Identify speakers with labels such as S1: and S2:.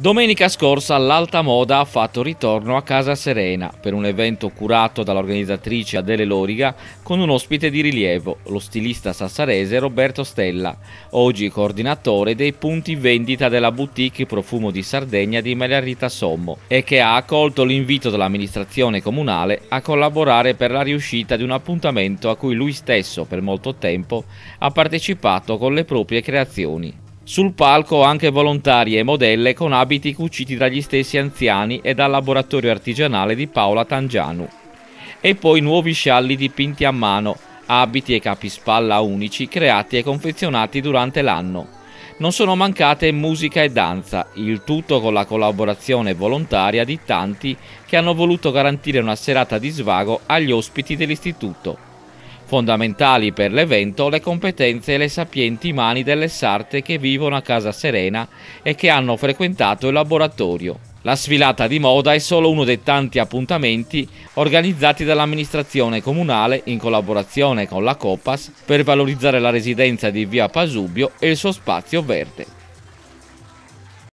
S1: Domenica scorsa l'alta moda ha fatto ritorno a Casa Serena per un evento curato dall'organizzatrice Adele Loriga con un ospite di rilievo, lo stilista sassarese Roberto Stella, oggi coordinatore dei punti vendita della boutique Profumo di Sardegna di Margherita Sommo e che ha accolto l'invito dell'amministrazione comunale a collaborare per la riuscita di un appuntamento a cui lui stesso per molto tempo ha partecipato con le proprie creazioni. Sul palco anche volontarie e modelle con abiti cuciti dagli stessi anziani e dal laboratorio artigianale di Paola Tangianu. E poi nuovi scialli dipinti a mano, abiti e capispalla unici creati e confezionati durante l'anno. Non sono mancate musica e danza, il tutto con la collaborazione volontaria di tanti che hanno voluto garantire una serata di svago agli ospiti dell'istituto. Fondamentali per l'evento le competenze e le sapienti mani delle sarte che vivono a Casa Serena e che hanno frequentato il laboratorio. La sfilata di moda è solo uno dei tanti appuntamenti organizzati dall'amministrazione comunale in collaborazione con la Copas per valorizzare la residenza di via Pasubio e il suo spazio verde.